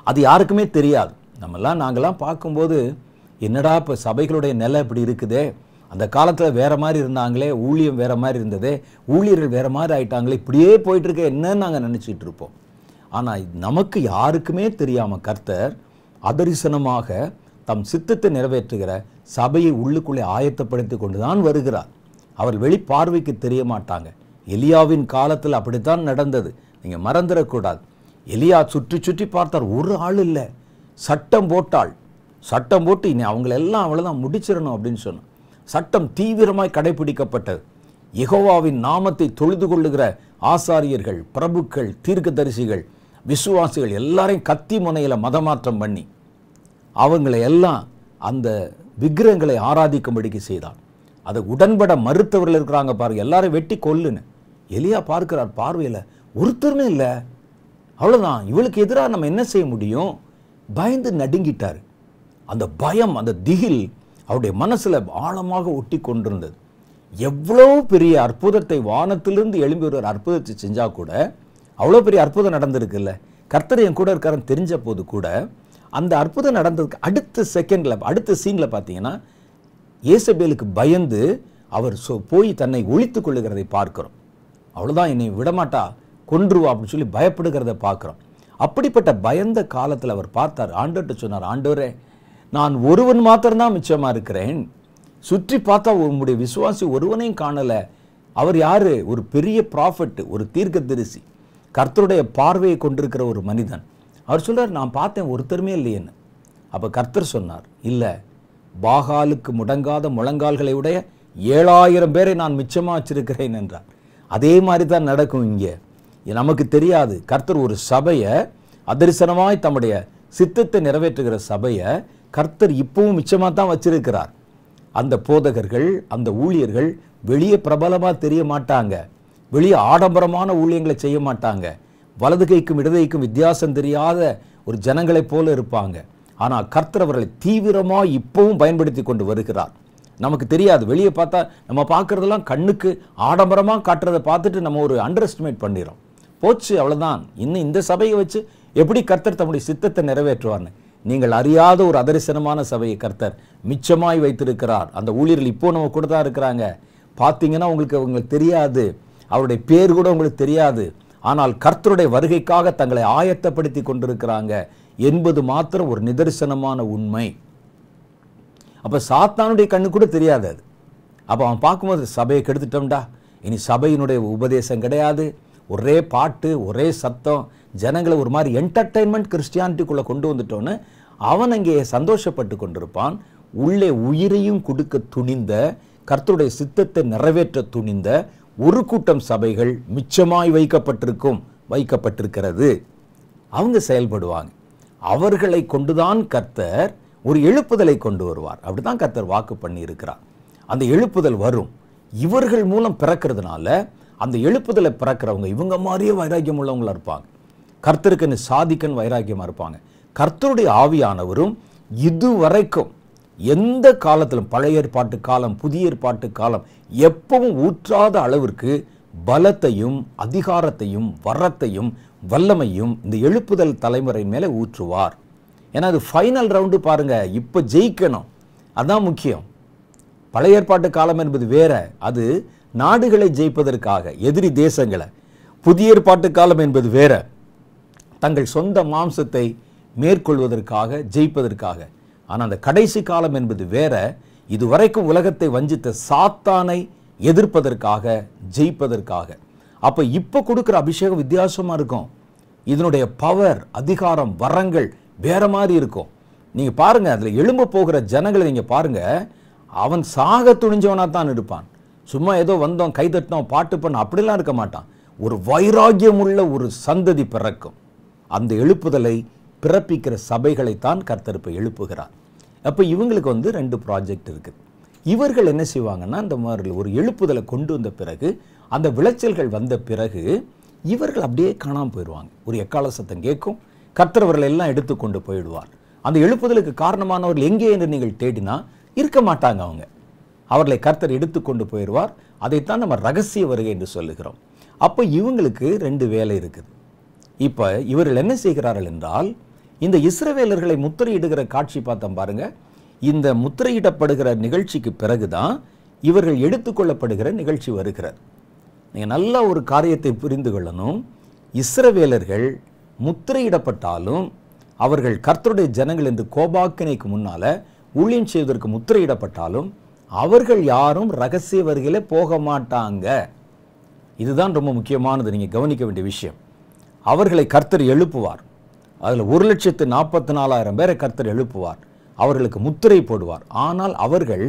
[SPEAKER 1] அது யாருக்குமே தெரியாது நம்மெல்லாம் நாங்கள்லாம் பார்க்கும்போது என்னடா இப்போ சபைகளுடைய நிலை இப்படி இருக்குதே அந்த காலத்தில் வேறு மாதிரி இருந்தாங்களே ஊழியம் வேறு மாதிரி இருந்ததே ஊழியர்கள் வேறு மாதிரி ஆயிட்டாங்களே இப்படியே போயிட்டுருக்க என்னன்னு நாங்கள் நினச்சிட்டு இருப்போம் ஆனால் நமக்கு யாருக்குமே தெரியாமல் கர்த்தர் அதரிசனமாக தம் சித்தத்தை நிறைவேற்றுகிற சபையை உள்ளுக்குள்ளே ஆயத்தப்படுத்தி கொண்டு தான் வருகிறார் அவர் வெளிப்பார்வைக்கு தெரிய மாட்டாங்க எலியாவின் காலத்தில் அப்படித்தான் நடந்தது நீங்கள் மறந்துடக்கூடாது எலியா சுற்றி சுற்றி பார்த்தார் ஒரு ஆள் இல்லை சட்டம் போட்டால் சட்டம் போட்டு இனி அவங்களெல்லாம் அவ்வளோதான் முடிச்சிடணும் அப்படின்னு சொன்னோம் சட்டம் தீவிரமாய் கடைபிடிக்கப்பட்டது எகோவாவின் நாமத்தை தொழுது கொள்ளுகிற ஆசாரியர்கள் பிரபுக்கள் தீர்க்கதரிசிகள் விசுவாசிகள் எல்லாரையும் கத்தி முனையில் மதமாற்றம் பண்ணி அவங்களை எல்லாம் அந்த விக்கிரங்களை ஆராதிக்கும்படிக்கு செய்தான் அதை உடன்பட மறுத்தவர்கள் இருக்கிறாங்க பாருங்கள் எல்லாரும் வெட்டி கொல்லுன்னு எலியா பார்க்கிறார் பார்வையில் ஒருத்தருமே இல்லை அவ்வளோதான் இவளுக்கு எதிராக நம்ம என்ன செய்ய முடியும் பயந்து நடுங்கிட்டார் அந்த பயம் அந்த திகில் அவருடைய மனசில் ஆழமாக ஒட்டி கொண்டிருந்தது எவ்வளோ பெரிய அற்புதத்தை வானத்திலிருந்து எழும்பி ஒரு அற்புதத்தை செஞ்சால் கூட அவ்வளோ பெரிய அற்புதம் நடந்திருக்குல்ல கர்த்தர் என் கூட இருக்காரன் தெரிஞ்ச போது கூட அந்த அற்புதம் நடந்ததுக்கு அடுத்த செகண்டில் அடுத்த சீனில் பார்த்தீங்கன்னா ஏசபேலுக்கு பயந்து அவர் சோ போய் தன்னை ஒழித்து கொள்ளுகிறதை பார்க்குறோம் அவ்வளோதான் என்னை விடமாட்டா கொன்றுவா அப்படின்னு சொல்லி பயப்படுகிறத பார்க்குறோம் அப்படிப்பட்ட பயந்த காலத்தில் அவர் பார்த்தார் ஆண்டோட்ட சொன்னார் ஆண்டோரே நான் ஒருவன் மாத்திரம்தான் மிச்சமாக இருக்கிறேன் சுற்றி பார்த்தா உங்களுடைய விசுவாசி ஒருவனையும் காணலை அவர் யார் ஒரு பெரிய ப்ராஃபிட் ஒரு தீர்க்க தரிசி கர்த்தருடைய பார்வையை கொண்டிருக்கிற ஒரு மனிதன் அவர் சொல்கிறார் நான் பார்த்தேன் ஒருத்தருமே இல்லையேன்னு அப்போ கர்த்தர் சொன்னார் இல்லை பாகாலுக்கு முடங்காத முழங்கால்களை உடைய ஏழாயிரம் பேரை நான் மிச்சமாக வச்சிருக்கிறேன் என்றார் அதே மாதிரி தான் நடக்கும் இங்கே நமக்கு தெரியாது கர்த்தர் ஒரு சபையை அதரிசனமாய் தம்முடைய சித்தத்தை நிறைவேற்றுகிற சபையை கர்த்தர் இப்பவும் மிச்சமாக தான் வச்சிருக்கிறார் அந்த போதகர்கள் அந்த ஊழியர்கள் வெளியே பிரபலமாக தெரிய மாட்டாங்க வெளியே ஆடம்பரமான ஊழியங்களை செய்ய மாட்டாங்க வலது கைக்கும் இடதுகைக்கும் வித்தியாசம் தெரியாத ஒரு ஜனங்களைப் போல இருப்பாங்க ஆனால் கர்த்தர் அவர்களை தீவிரமாக இப்பவும் பயன்படுத்தி கொண்டு வருகிறார் நமக்கு தெரியாது வெளியே பார்த்தா நம்ம பார்க்குறதெல்லாம் கண்ணுக்கு ஆடம்பரமாக காட்டுறதை பார்த்துட்டு நம்ம ஒரு அண்டர் எஸ்டிமேட் பண்ணிடும் போச்சு அவ்வளோதான் இன்னும் இந்த சபையை வச்சு எப்படி கர்த்தர் தம்முடைய சித்தத்தை நிறைவேற்றுவார்னு நீங்கள் அறியாத ஒரு அதரிசனமான சபையை கர்த்தர் மிச்சமாய் வைத்திருக்கிறார் அந்த ஊழியர்கள் இப்போ நம்ம கூட தான் இருக்கிறாங்க பார்த்தீங்கன்னா உங்களுக்கு உங்களுக்கு தெரியாது அவருடைய பேர் கூட உங்களுக்கு தெரியாது ஆனால் கர்த்தருடைய வருகைக்காக தங்களை ஆயத்தப்படுத்தி கொண்டிருக்கிறாங்க என்பது மாத்திரம் ஒரு நிதர்சனமான உண்மை அப்போ சாத்தானுடைய கண்ணு கூட தெரியாது அது அப்போ அவன் பார்க்கும்போது சபையை கெடுத்துட்டோம்டா இனி சபையினுடைய உபதேசம் கிடையாது ஒரே பாட்டு ஒரே சத்தம் ஜனங்களை ஒரு மாதிரி என்டர்டைன்மெண்ட் கிறிஸ்டியானிட்டிக்குள்ளே கொண்டு வந்துட்டோன்னு அவன் அங்கே சந்தோஷப்பட்டு கொண்டிருப்பான் உள்ளே உயிரையும் கொடுக்க துணிந்த கர்த்தருடைய சித்தத்தை நிறைவேற்ற துணிந்த ஒரு கூட்டம் சபைகள் மிச்சமாய் வைக்கப்பட்டிருக்கும் வைக்கப்பட்டிருக்கிறது அவங்க செயல்படுவாங்க அவர்களை கொண்டுதான் கர்த்தர் ஒரு எழுப்புதலை கொண்டு வருவார் அப்படி தான் கர்த்தர் வாக்கு பண்ணி இருக்கிறார் அந்த எழுப்புதல் வரும் இவர்கள் மூலம் பிறக்கிறதுனால அந்த எழுப்புதலை பிறக்கிறவங்க இவங்க மாதிரியே வைராக்கியம் உள்ளவங்களாக இருப்பாங்க கர்த்தருக்குன்னு சாதிக்கன் வைராக்கியமாக இருப்பாங்க கர்த்தருடைய ஆவியானவரும் இதுவரைக்கும் எந்த காலத்திலும் பழைய ஏற்பாட்டு காலம் புதிய ஏற்பாட்டு காலம் எப்பவும் ஊற்றாத அளவிற்கு பலத்தையும் அதிகாரத்தையும் வரத்தையும் வல்லமையும் இந்த எழுப்புதல் தலைமுறை மேலே ஊற்றுவார் ஏன்னா அது ஃபைனல் ரவுண்டு பாருங்கள் இப்போ ஜெயிக்கணும் அதுதான் முக்கியம் பழைய ஏற்பாட்டு காலம் என்பது வேற அது நாடுகளை ஜெயிப்பதற்காக எதிரி தேசங்களை புதிய ஏற்பாட்டு காலம் என்பது வேற தங்கள் சொந்த மாம்சத்தை மேற்கொள்வதற்காக ஜெயிப்பதற்காக ஆனால் அந்த கடைசி காலம் என்பது வேற இதுவரைக்கும் உலகத்தை வஞ்சித்த சாத்தானை எதிர்ப்பதற்காக ஜெயிப்பதற்காக அப்போ இப்போ கொடுக்குற அபிஷேகம் வித்தியாசமாக இருக்கும் இதனுடைய பவர் அதிகாரம் வரங்கள் வேற மாதிரி இருக்கும் நீங்கள் பாருங்கள் அதில் எலும்பு போகிற ஜனங்களை நீங்கள் பாருங்கள் அவன் சாக துணிஞ்சவனாக தான் இருப்பான் சும்மா ஏதோ வந்தோம் கை தட்டினோம் பாட்டு பண்ண அப்படிலாம் இருக்க மாட்டான் ஒரு வைராகியம் உள்ள ஒரு சந்ததி பிறக்கும் அந்த எழுப்புதலை பிறப்பிக்கிற சபைகளைத்தான் கர்த்தருப்பை எழுப்புகிறார் அப்போ இவங்களுக்கு வந்து ரெண்டு ப்ராஜெக்ட் இருக்குது இவர்கள் என்ன செய்வாங்கன்னா இந்த மாதிரி ஒரு எழுப்புதலை கொண்டு வந்த பிறகு அந்த விளைச்சல்கள் வந்த பிறகு இவர்கள் அப்படியே காணாமல் போயிடுவாங்க ஒரு எக்கால சத்தம் கேட்கும் கர்த்தரவர்கள் எல்லாம் எடுத்து கொண்டு போயிடுவார் அந்த எழுப்புதலுக்கு காரணமானவர்கள் எங்கே என்று நீங்கள் தேடினா இருக்க மாட்டாங்க அவங்க அவர்களை கர்த்தர் எடுத்து கொண்டு போயிடுவார் அதைத்தான் நம்ம ரகசிய வருகை என்று சொல்லுகிறோம் அப்போ இவங்களுக்கு ரெண்டு வேலை இருக்குது இப்போ இவர்கள் என்ன செய்கிறார்கள் என்றால் இந்த இஸ்ரவேலர்களை முத்திரையிடுகிற காட்சி பார்த்தோம் பாருங்க இந்த முத்திரையிடப்படுகிற நிகழ்ச்சிக்கு பிறகு தான் இவர்கள் எடுத்துக்கொள்ளப்படுகிற நிகழ்ச்சி வருகிறார் நீங்கள் நல்ல ஒரு காரியத்தை புரிந்து கொள்ளணும் இஸ்ரவேலர்கள் முத்திரையிடப்பட்டாலும் அவர்கள் கர்த்தருடைய ஜனங்கள் என்று கோபாக்கினைக்கு முன்னால் ஊழியம் செய்வதற்கு முத்திரையிடப்பட்டாலும் அவர்கள் யாரும் ரகசிய வருகையில் போக மாட்டாங்க இதுதான் ரொம்ப முக்கியமானது நீங்கள் கவனிக்க வேண்டிய விஷயம் அவர்களை கர்த்தர் எழுப்புவார் அதில் ஒரு லட்சத்து நாற்பத்தி நாலாயிரம் பேரை கர்த்தர் எழுப்புவார் அவர்களுக்கு முத்திரை போடுவார் ஆனால் அவர்கள்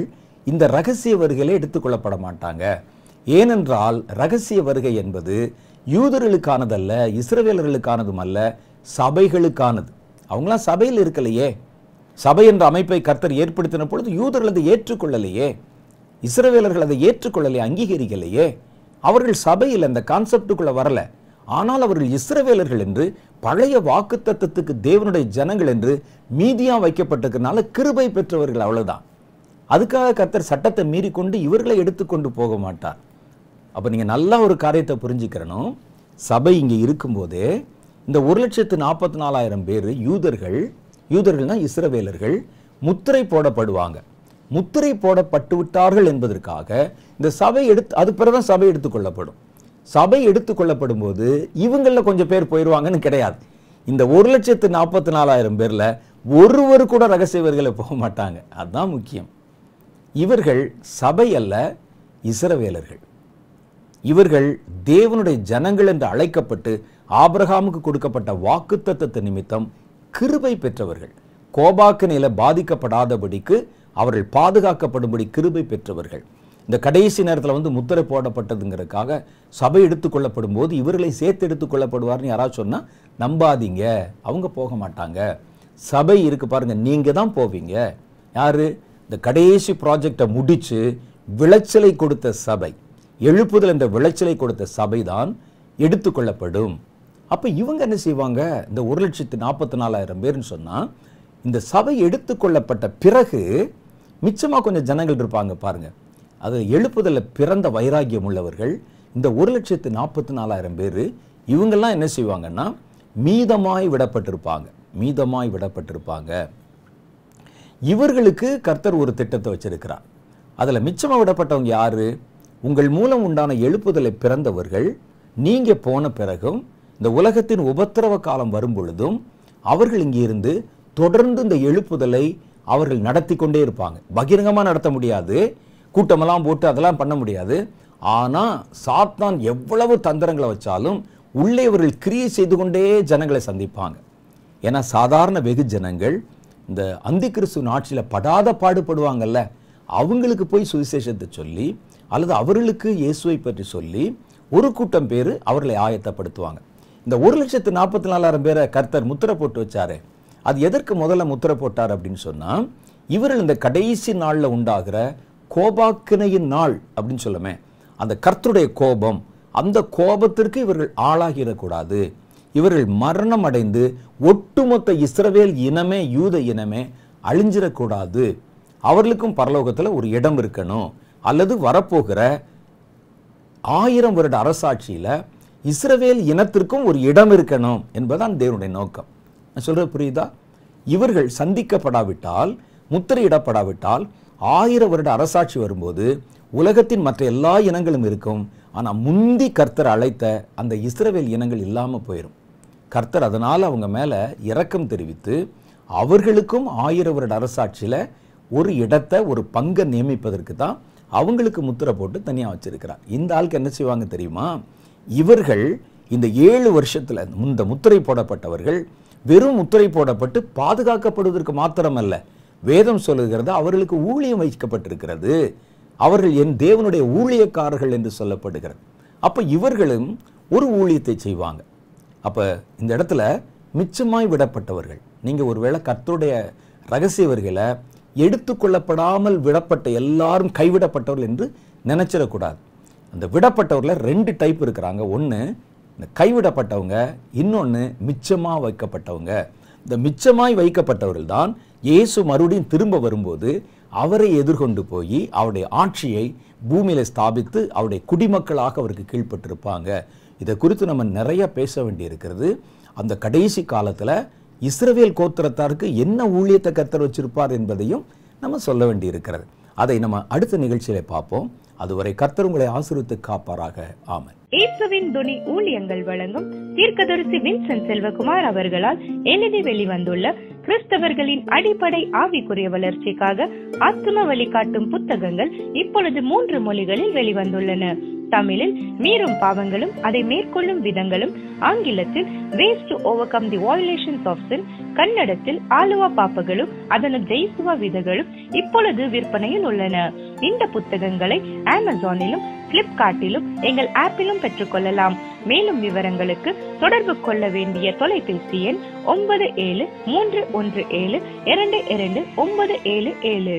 [SPEAKER 1] இந்த ரகசிய வருகையிலே எடுத்துக்கொள்ளப்பட மாட்டாங்க ஏனென்றால் ரகசிய வருகை என்பது யூதர்களுக்கானதல்ல இஸ்ரவேலர்களுக்கானதும் அல்ல சபைகளுக்கானது அவங்களாம் சபையில் இருக்கலையே சபை என்ற அமைப்பை கர்த்தர் ஏற்படுத்தின பொழுது யூதர்கள் அதை ஏற்றுக்கொள்ளலையே இஸ்ரவேலர்கள் அதை ஏற்றுக்கொள்ளலையே அங்கீகரிக்கலையே அவர்கள் சபையில் அந்த கான்செப்டுக்குள்ளே வரல ஆனால் அவர்கள் இஸ்ரவேலர்கள் என்று பழைய வாக்கு தத்துவத்துக்கு தேவனுடைய ஜனங்கள் என்று மீதியாக வைக்கப்பட்டிருக்கிறனால கிருபை பெற்றவர்கள் அவ்வளோதான் அதுக்காக கர்த்தர் சட்டத்தை மீறி கொண்டு இவர்களை எடுத்துக்கொண்டு போக மாட்டார் அப்போ நீங்கள் நல்லா ஒரு காரியத்தை புரிஞ்சுக்கிறனும் சபை இங்கே இருக்கும்போது இந்த ஒரு லட்சத்து நாற்பத்தி நாலாயிரம் பேர் யூதர்கள் யூதர்கள்னா இஸ்ரவேலர்கள் முத்திரை போடப்படுவாங்க முத்திரை போடப்பட்டு விட்டார்கள் என்பதற்காக இந்த சபை எடுத்து அது பிறகு சபை எடுத்துக்கொள்ளப்படும் சபை எடுத்துக்கொள்ளப்படும் போது இவங்களில் கொஞ்சம் பேர் போயிடுவாங்கன்னு கிடையாது இந்த ஒரு லட்சத்து நாற்பத்தி நாலாயிரம் பேரில் ஒருவர் கூட ரகசியவர்களை போக மாட்டாங்க அதுதான் முக்கியம் இவர்கள் சபை அல்ல இசரவேலர்கள் இவர்கள் தேவனுடைய ஜனங்கள் என்று அழைக்கப்பட்டு ஆபிரகாமுக்கு கொடுக்கப்பட்ட வாக்கு நிமித்தம் கிருபை பெற்றவர்கள் கோபாக்கு நில பாதிக்கப்படாதபடிக்கு அவர்கள் பாதுகாக்கப்படும்படி கிருபை பெற்றவர்கள் இந்த கடைசி நேரத்தில் வந்து முத்திரை போடப்பட்டதுங்கிறதுக்காக சபை எடுத்துக்கொள்ளப்படும் போது இவர்களை சேர்த்து எடுத்துக்கொள்ளப்படுவார்னு யாராவது சொன்னால் நம்பாதீங்க அவங்க போக மாட்டாங்க சபை இருக்குது பாருங்கள் நீங்கள் தான் போவீங்க யார் இந்த கடைசி ப்ராஜெக்டை முடித்து விளைச்சலை கொடுத்த சபை எழுப்புதல் என்ற விளைச்சலை கொடுத்த சபை தான் எடுத்துக்கொள்ளப்படும் அப்போ இவங்க என்ன செய்வாங்க இந்த ஒரு லட்சத்து நாற்பத்தி நாலாயிரம் பேர்னு சொன்னால் இந்த சபை எடுத்துக்கொள்ளப்பட்ட பிறகு மிச்சமாக கொஞ்சம் ஜனங்கள் இருப்பாங்க பாருங்கள் அது எழுப்புதலில் பிறந்த வைராகியம் உள்ளவர்கள் இந்த ஒரு லட்சத்து நாற்பத்தி நாலாயிரம் பேர் இவங்கெல்லாம் என்ன செய்வாங்கன்னா மீதமாய் விடப்பட்டிருப்பாங்க மீதமாய் விடப்பட்டிருப்பாங்க இவர்களுக்கு கர்த்தர் ஒரு திட்டத்தை வச்சிருக்கிறார் அதில் மிச்சமாக விடப்பட்டவங்க யார் உங்கள் மூலம் உண்டான எழுப்புதலை பிறந்தவர்கள் நீங்கள் போன பிறகும் இந்த உலகத்தின் உபத்திரவ காலம் வரும் பொழுதும் அவர்கள் இங்கிருந்து தொடர்ந்து இந்த எழுப்புதலை அவர்கள் நடத்தி கொண்டே இருப்பாங்க பகிரங்கமாக நடத்த முடியாது கூட்டமெல்லாம் போட்டு அதெல்லாம் பண்ண முடியாது ஆனால் சாத்தான் எவ்வளவு தந்திரங்களை வச்சாலும் உள்ளே இவர்கள் கிரியை செய்து கொண்டே ஜனங்களை சந்திப்பாங்க ஏன்னா சாதாரண வெகு ஜனங்கள் இந்த அந்தி கிறிஸ்துவின் ஆட்சியில் படாத பாடுபடுவாங்கல்ல அவங்களுக்கு போய் சுவிசேஷத்தை சொல்லி அல்லது அவர்களுக்கு இயேசுவை பற்றி சொல்லி ஒரு கூட்டம் பேர் அவர்களை ஆயத்தப்படுத்துவாங்க இந்த ஒரு லட்சத்து நாற்பத்தி நாலாயிரம் பேரை கர்த்தர் முத்திரை போட்டு வச்சாரு அது எதற்கு முதல்ல முத்திரை போட்டார் அப்படின்னு சொன்னால் இவர்கள் இந்த கடைசி நாளில் உண்டாகிற கோபாக்கினையின் நாள் அப்படின்னு சொல்லுமே அந்த கர்த்தருடைய கோபம் அந்த கோபத்திற்கு இவர்கள் ஆளாகிடக்கூடாது இவர்கள் மரணம் அடைந்து ஒட்டுமொத்த இஸ்ரவேல் இனமே யூத இனமே அழிஞ்சிடக்கூடாது அவர்களுக்கும் பரலோகத்தில் ஒரு இடம் இருக்கணும் அல்லது வரப்போகிற ஆயிரம் வருட அரசாட்சியில் இஸ்ரவேல் இனத்திற்கும் ஒரு இடம் இருக்கணும் என்பதுதான் தேவனுடைய நோக்கம் நான் சொல்கிறது புரியுதா இவர்கள் சந்திக்கப்படாவிட்டால் முத்திரையிடப்படாவிட்டால் ஆயிரம் வருட அரசாட்சி வரும்போது உலகத்தின் மற்ற எல்லா இனங்களும் இருக்கும் ஆனால் முந்தி கர்த்தர் அழைத்த அந்த இஸ்ரவேல் இனங்கள் இல்லாமல் போயிடும் கர்த்தர் அதனால் அவங்க மேலே இரக்கம் தெரிவித்து அவர்களுக்கும் ஆயிரம் வருட அரசாட்சியில் ஒரு இடத்தை ஒரு பங்கை நியமிப்பதற்கு தான் அவங்களுக்கு முத்திரை போட்டு தனியாக வச்சுருக்கிறார் இந்த ஆளுக்கு என்ன செய்வாங்க தெரியுமா இவர்கள் இந்த ஏழு வருஷத்தில் இந்த முத்திரை போடப்பட்டவர்கள் வெறும் முத்திரை போடப்பட்டு பாதுகாக்கப்படுவதற்கு மாத்திரமல்ல வேதம் சொல்லுகிறது அவர்களுக்கு ஊழியம் வைக்கப்பட்டிருக்கிறது அவர்கள் என் தேவனுடைய ஊழியக்காரர்கள் என்று சொல்லப்படுகிறது அப்போ இவர்களும் ஒரு ஊழியத்தை செய்வாங்க அப்போ இந்த இடத்துல மிச்சமாய் விடப்பட்டவர்கள் நீங்கள் ஒருவேளை கர்த்தருடைய ரகசியவர்களை எடுத்துக்கொள்ளப்படாமல் விடப்பட்ட எல்லாரும் கைவிடப்பட்டவர்கள் என்று நினைச்சிடக்கூடாது அந்த விடப்பட்டவரில் ரெண்டு டைப் இருக்கிறாங்க ஒன்று இந்த கைவிடப்பட்டவங்க இன்னொன்று மிச்சமாக வைக்கப்பட்டவங்க இந்த மிச்சமாய் வைக்கப்பட்டவர்கள் தான் இயேசு மறுபடியும் திரும்ப வரும்போது அவரை எதிர்கொண்டு போய் அவருடைய ஆட்சியை பூமியில் ஸ்தாபித்து அவருடைய குடிமக்களாக அவருக்கு கீழ்ப்பட்டிருப்பாங்க இதை குறித்து நம்ம நிறைய பேச வேண்டியிருக்கிறது அந்த கடைசி காலத்தில் இஸ்ரவேல் கோத்திரத்தாருக்கு என்ன ஊழியத்தை கத்தர் வச்சிருப்பார் என்பதையும் நம்ம சொல்ல வேண்டியிருக்கிறது அதை நம்ம அடுத்த நிகழ்ச்சியில் பார்ப்போம் அதுவரை கர்த்தர் உங்களை ஆசிரித்து காப்பாராக ஆமன் இயேசுவின் துணி ஊழியங்கள் வழங்கும் தீர்க்கதரிசி வின்சென்ட் செல்வகுமார் அவர்களால் எழுதி வெளிவந்துள்ள கிறிஸ்தவர்களின் அடிப்படை ஆவிக்குரிய வளர்ச்சிக்காக ஆத்தும வழிகாட்டும் புத்தகங்கள் இப்பொழுது மூன்று மொழிகளில் வெளிவந்துள்ளன தமிழில் மீறும் பாவங்களும் அதை மேற்கொள்ளும் விதங்களும் ஆங்கிலத்தில் waste to the violations of சின் கன்னடத்தில் ஆலுவா பாப்பகளும் அதனை ஜெய்சுவா விதங்களும் இப்பொழுது விற்பனையில் உள்ளன இந்த புத்தகங்களை அமேசானிலும் பிளிப்கார்ட்டிலும் எங்கள் ஆப்பிலும் பெற்றுக்கொள்ளலாம் மேலும் விவரங்களுக்கு தொடர்பு கொள்ள வேண்டிய தொலைபேசி எண் ஒன்பது ஏழு மூன்று ஒன்று ஏழு இரண்டு இரண்டு ஒன்பது ஏழு ஏழு